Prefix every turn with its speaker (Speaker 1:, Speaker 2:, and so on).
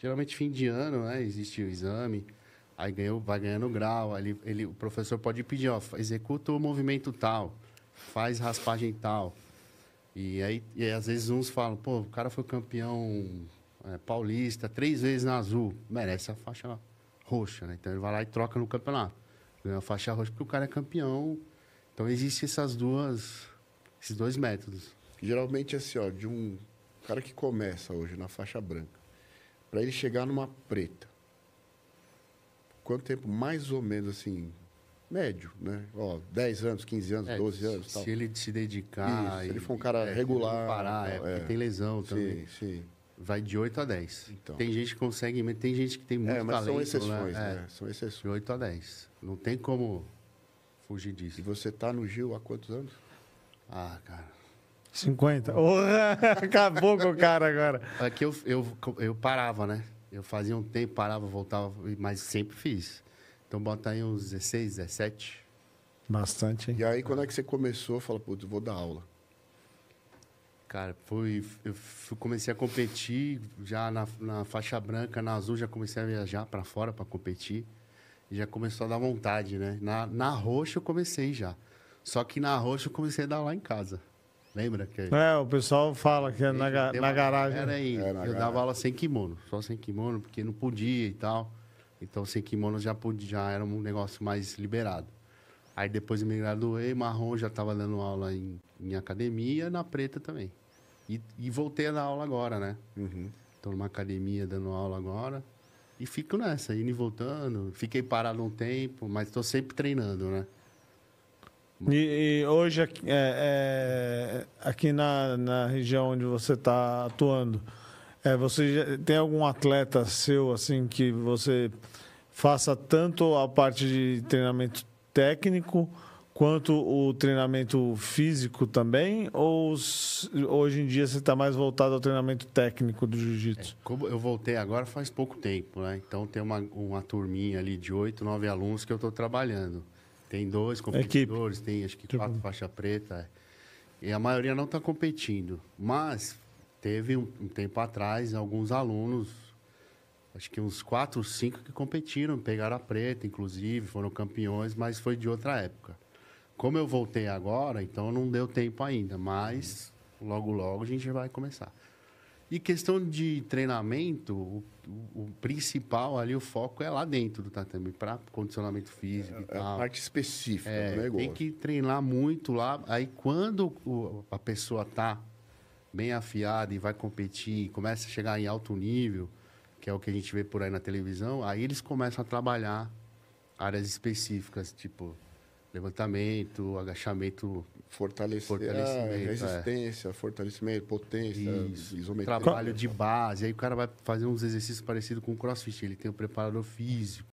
Speaker 1: Geralmente fim de ano, né? Existe o exame. Aí ganhou, vai ganhando grau. Ele, ele, o professor pode pedir, ó, executa o movimento tal, faz raspagem tal. E aí, e aí, às vezes, uns falam, pô, o cara foi campeão é, paulista, três vezes na azul, merece a faixa roxa, né? Então ele vai lá e troca no campeonato. Ganha a faixa roxa porque o cara é campeão. Então existe essas duas. Esses dois métodos. Geralmente, assim, ó, de um cara que começa hoje na faixa branca para ele chegar numa preta. Quanto tempo? Mais ou menos assim, médio, né? Ó, 10 anos, 15 anos, é, 12 anos. Se tal. ele se dedicar. Isso, e, ele for um cara é, regular. Parar, tal, é, porque é. tem lesão também. Sim, sim. Vai de 8 a 10. Então. Tem gente que consegue, tem gente que tem muito é, mas talento, São né? exceções, né? né? São exceções. De 8 a 10. Não tem como fugir disso. E você tá no Gil há quantos anos? Ah, cara.
Speaker 2: 50. Acabou com o cara agora.
Speaker 1: aqui é eu, eu, eu parava, né? Eu fazia um tempo, parava, voltava, mas sempre fiz. Então bota aí uns 16, 17. Bastante, hein? E aí, quando é que você começou? Fala, putz, vou dar aula. Cara, foi. Eu comecei a competir já na, na faixa branca, na azul, já comecei a viajar para fora para competir. E já começou a dar vontade, né? Na, na roxa eu comecei já. Só que na roxa eu comecei a dar lá em casa. Lembra? Que... É,
Speaker 2: o pessoal fala que é na, na garagem. Era aí, é, eu garagem. dava
Speaker 1: aula sem kimono, só sem kimono, porque não podia e tal. Então, sem kimono já, podia, já era um negócio mais liberado. Aí depois eu me graduei, marrom já estava dando aula em, em academia, na preta também. E, e, voltei a dar aula agora, né? Uhum. Tô numa academia dando aula agora. E fico nessa, indo e voltando. Fiquei parado um tempo, mas estou sempre treinando, né? E, e hoje, aqui, é, é, aqui
Speaker 2: na, na região onde você está atuando, é, você já, tem algum atleta seu, assim, que você faça tanto a parte de treinamento técnico quanto o treinamento físico também? Ou hoje em
Speaker 1: dia você está mais voltado ao treinamento técnico do jiu-jitsu? É, como eu voltei agora faz pouco tempo, né? Então tem uma, uma turminha ali de oito, nove alunos que eu estou trabalhando. Tem dois competidores, Equipe. tem acho que quatro faixa preta. É. E a maioria não está competindo. Mas teve um, um, tempo atrás alguns alunos, acho que uns quatro, cinco que competiram, pegaram a preta, inclusive, foram campeões, mas foi de outra época. Como eu voltei agora, então não deu tempo ainda, mas logo, logo a gente vai começar. E questão de treinamento, o, o, principal ali, o foco é lá dentro do tatame, para condicionamento físico é, e é tal. a parte específica é, do negócio. Tem que treinar muito lá. Aí quando o, a pessoa tá bem afiada e vai competir, começa a chegar em alto nível, que é o que a gente vê por aí na televisão, aí eles começam a trabalhar áreas específicas, tipo Levantamento, agachamento. Fortalecer fortalecimento, é. resistência, é. fortalecimento, potência, isometria. Trabalho de base. Aí o cara vai fazer uns exercícios parecidos com o crossfit. Ele tem o um preparador físico.